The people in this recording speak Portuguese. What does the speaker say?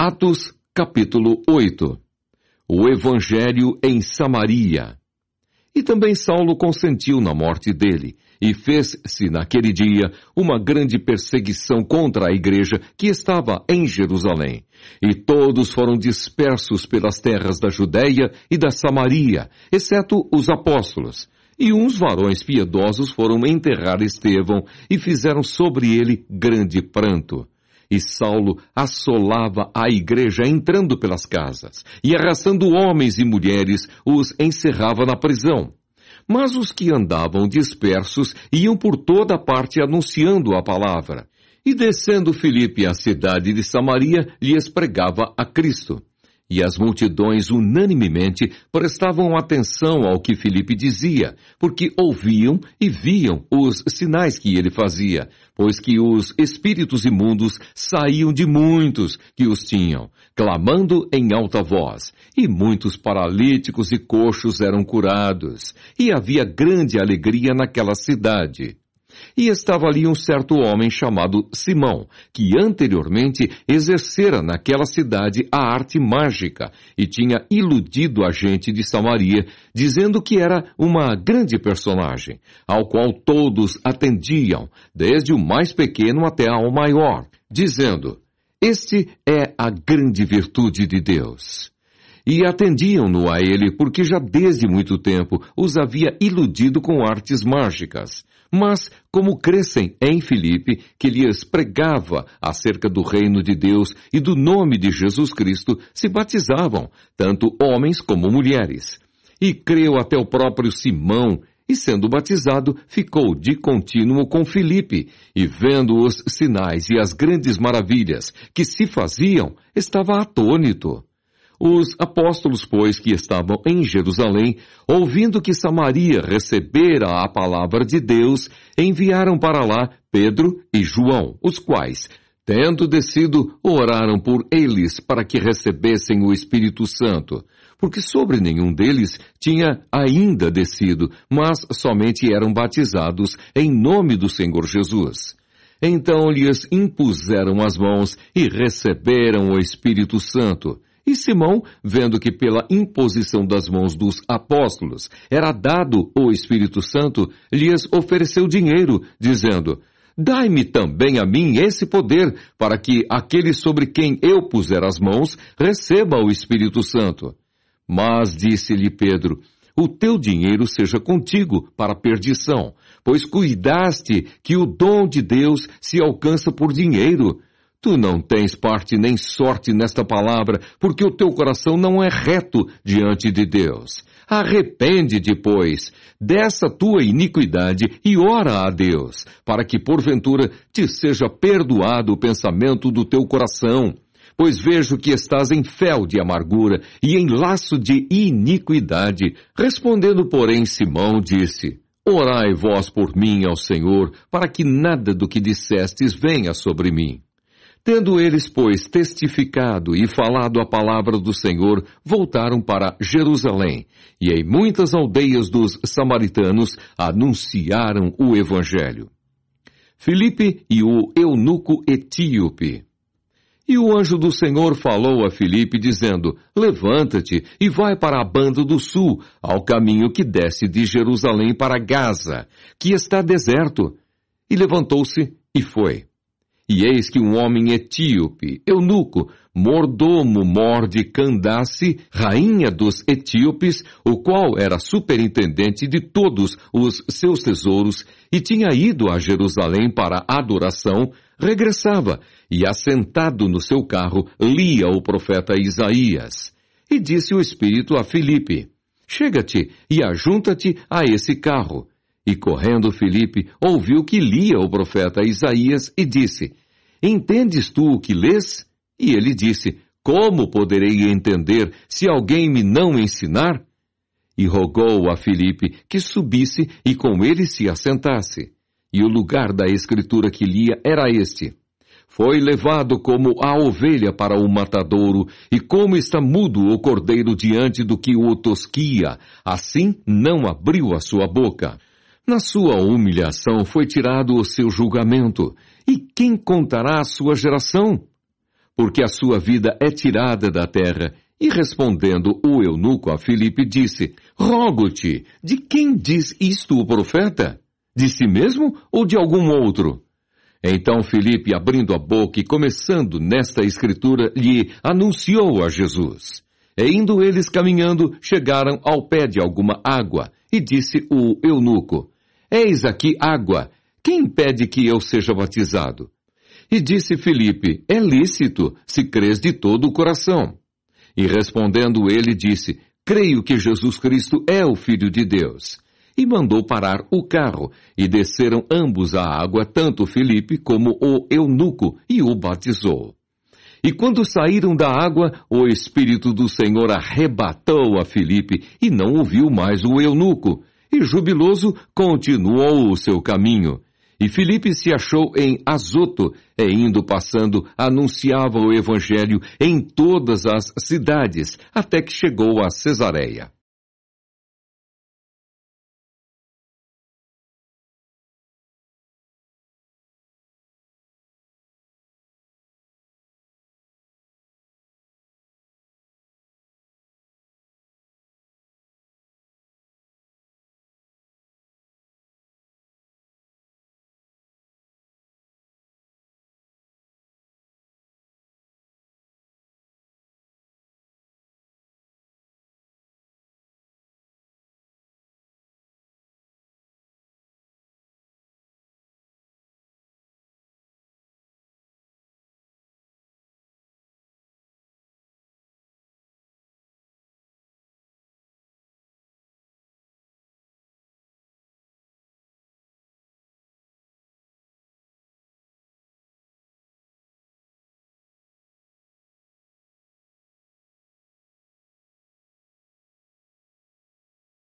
Atos, capítulo 8. O Evangelho em Samaria. E também Saulo consentiu na morte dele, e fez-se naquele dia uma grande perseguição contra a igreja que estava em Jerusalém. E todos foram dispersos pelas terras da Judéia e da Samaria, exceto os apóstolos. E uns varões piedosos foram enterrar Estevão e fizeram sobre ele grande pranto. E Saulo assolava a igreja entrando pelas casas, e arrastando homens e mulheres, os encerrava na prisão. Mas os que andavam dispersos iam por toda parte anunciando a palavra. E descendo Filipe à cidade de Samaria, lhes pregava a Cristo. E as multidões unanimemente prestavam atenção ao que Filipe dizia, porque ouviam e viam os sinais que ele fazia, pois que os espíritos imundos saíam de muitos que os tinham, clamando em alta voz, e muitos paralíticos e coxos eram curados, e havia grande alegria naquela cidade e estava ali um certo homem chamado Simão, que anteriormente exercera naquela cidade a arte mágica e tinha iludido a gente de Samaria, dizendo que era uma grande personagem, ao qual todos atendiam, desde o mais pequeno até ao maior, dizendo: Este é a grande virtude de Deus e atendiam-no a ele porque já desde muito tempo os havia iludido com artes mágicas. Mas, como crescem em Filipe, que lhes pregava acerca do reino de Deus e do nome de Jesus Cristo, se batizavam, tanto homens como mulheres. E creu até o próprio Simão, e sendo batizado, ficou de contínuo com Filipe, e vendo os sinais e as grandes maravilhas que se faziam, estava atônito. Os apóstolos, pois, que estavam em Jerusalém, ouvindo que Samaria recebera a palavra de Deus, enviaram para lá Pedro e João, os quais, tendo descido, oraram por eles para que recebessem o Espírito Santo, porque sobre nenhum deles tinha ainda descido, mas somente eram batizados em nome do Senhor Jesus. Então lhes impuseram as mãos e receberam o Espírito Santo e Simão, vendo que pela imposição das mãos dos apóstolos era dado o Espírito Santo, lhes ofereceu dinheiro, dizendo: Dai-me também a mim esse poder, para que aquele sobre quem eu puser as mãos receba o Espírito Santo. Mas disse-lhe Pedro: o teu dinheiro seja contigo para perdição, pois cuidaste que o dom de Deus se alcança por dinheiro. Tu não tens parte nem sorte nesta palavra, porque o teu coração não é reto diante de Deus. Arrepende-te, pois, dessa tua iniquidade e ora a Deus, para que porventura te seja perdoado o pensamento do teu coração. Pois vejo que estás em fel de amargura e em laço de iniquidade. Respondendo, porém, Simão disse, Orai vós por mim ao Senhor, para que nada do que dissestes venha sobre mim. Tendo eles, pois, testificado e falado a palavra do Senhor, voltaram para Jerusalém, e em muitas aldeias dos samaritanos anunciaram o Evangelho. Filipe e o eunuco etíope. E o anjo do Senhor falou a Filipe, dizendo: Levanta-te e vai para a banda do sul, ao caminho que desce de Jerusalém para Gaza, que está deserto. E levantou-se e foi. E eis que um homem etíope, eunuco, mordomo mor de Candace, rainha dos etíopes, o qual era superintendente de todos os seus tesouros e tinha ido a Jerusalém para adoração, regressava e, assentado no seu carro, lia o profeta Isaías. E disse o Espírito a Filipe, Chega-te e ajunta-te a esse carro. E correndo Filipe, ouviu que lia o profeta Isaías e disse: Entendes tu o que lês? E ele disse: Como poderei entender se alguém me não ensinar? E rogou a Filipe que subisse e com ele se assentasse. E o lugar da escritura que lia era este: Foi levado como a ovelha para o matadouro, e como está mudo o cordeiro diante do que o tosquia, assim não abriu a sua boca. Na sua humilhação foi tirado o seu julgamento, e quem contará a sua geração? Porque a sua vida é tirada da terra. E respondendo o eunuco a Filipe, disse: Rogo-te, de quem diz isto o profeta? De si mesmo ou de algum outro? Então Filipe, abrindo a boca e começando nesta escritura, lhe anunciou a Jesus. E indo eles caminhando, chegaram ao pé de alguma água, e disse o eunuco: Eis aqui água. Quem impede que eu seja batizado? E disse Filipe, é lícito, se crês de todo o coração. E respondendo ele disse, creio que Jesus Cristo é o Filho de Deus. E mandou parar o carro, e desceram ambos à água, tanto Filipe como o eunuco, e o batizou. E quando saíram da água, o Espírito do Senhor arrebatou a Filipe, e não ouviu mais o eunuco, e jubiloso continuou o seu caminho. E Filipe se achou em Azoto, e indo passando, anunciava o Evangelho em todas as cidades, até que chegou a Cesareia.